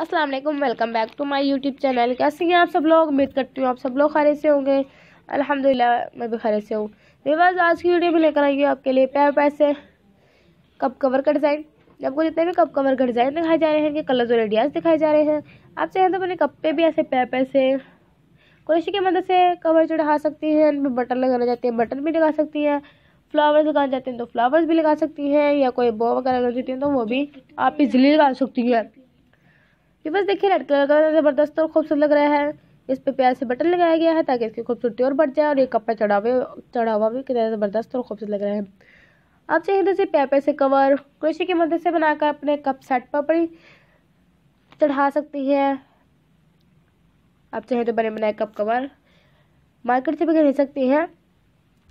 Aslam welcome back to my YouTube channel कैसे हैं आप सब लोग उम्मीद करती हूँ आप सब लोग खरे से होंगे अल्हम्दुलिल्लाह मैं भी खरे से हूँ रिवाज आज की वीडियो में लेकर आई हूँ आपके लिए पैर पैसे कप कवर का डिज़ाइन आपको जितने भी कप कवर का डिज़ाइन दिखाए जा रहे हैं कि कलर्स और आइडियाज़ दिखाए जा रहे हैं आप चाहें तो अपने कप पे भी ऐसे पैर पैसे क्रोशी की मदद से कवर चढ़ा सकती हैं उनमें बटन लगाना चाहते हैं बटन भी लगा सकती हैं फ्लावर्स लगाना चाहते हैं तो फ्लावर्स भी लगा सकती हैं या कोई बो वगैरह लगा देती हैं तो वो भी आप इजली लगा सकती हैं बस देखिए रेड कलर का तो ज़बरदस्त और खूबसूरत लग रहा है इस पे प्यार से बटन लगाया गया है ताकि इसकी खूबसूरती और बढ़ जाए और ये कपड़ा चढ़ावे चढ़ावा भी कितना ज़बरदस्त और खूबसूरत लग रहा है आप चाहिए तो इसे पेपर से कवर क्रोशी की मदद से बनाकर अपने कप सेट पर चढ़ा सकती है आप चाहे तो बने बनाए कप कवर मार्केट से भी खरीद सकती हैं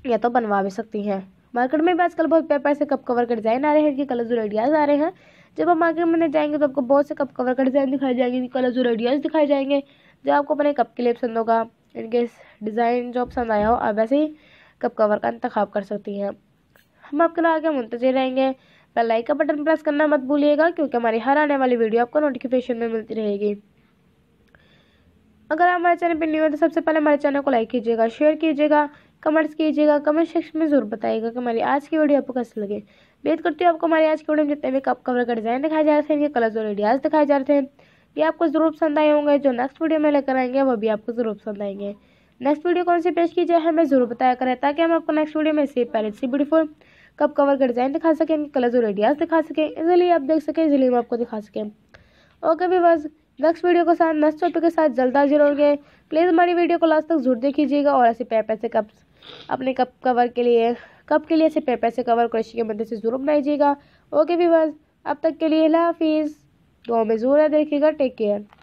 या तो बनवा भी सकती हैं मार्केट में भी आजकल बहुत पेपर से कप कवर के डिज़ाइन आ रहे हैं इनके कलर्स और आइडियाज़ आ रहे हैं जब हम मार्केट में जाएंगे तो आपको बहुत से कप कवर का डिज़ाइन दिखाए जाएंगे कलर और आइडियाज़ दिखाए जाएंगे जो आपको अपने कप के लिए पसंद होगा इनकेस डिज़ाइन जो पसंद आया हो आप वैसे ही कप कवर का इंतखब कर सकती हैं हम आपके लिए आगे मुंतजर रहेंगे बेल लाइक का बटन प्रेस करना मत भूलिएगा क्योंकि हमारी हर आने वाली वीडियो आपको नोटिफिकेशन में मिलती रहेगी अगर आप हमारे चैनल पर न्यू है तो सबसे पहले हमारे चैनल को लाइक कीजिएगा शेयर कीजिएगा कमेंट्स कीजिएगा कमेंट सेक्शन में जरूर बताइएगा कि हमारी आज की वीडियो आपको कैसे लगे बेद करती हूँ आपको हमारी आज की वीडियो में जितने भी कप कवर का डिज़ाइन दिखाए जा रहे हैं या कलर्स और आइडियाज़ दिखाए जा रहे हैं ये आपको जरूर पसंद आए होंगे जो नेक्स्ट वीडियो में लेकर आएंगे वो भी आपको जरूर पसंद आएंगे नेक्स्ट वीडियो कौन सी पेश की जाए हमें जरूर बताया करें ताकि हम आपको नेक्स्ट वीडियो में से पहले से ब्यूटीफुल कप कवर का डिज़ाइन दिखा सकें कलर्स और आइडियाज़ दिखा सकें इजिली आप देख सकें इजिली हम आपको दिखा सकें ओके भी बस नेक्स्ट वीडियो के साथ नेक्स्ट टॉपिक के साथ जल्द हाजिर होंगे प्लीज़ हमारी वीडियो को लास्ट तक जरूर देखीजिएगा और ऐसे पे पैसे कप अपने कप कवर के लिए कप के लिए ऐसे पे पैसे कवर क्रेश के मदद से जरूर बनाइएगा ओके भी अब तक के लिए हाफिज़ दो में जरूर है देखिएगा टेक केयर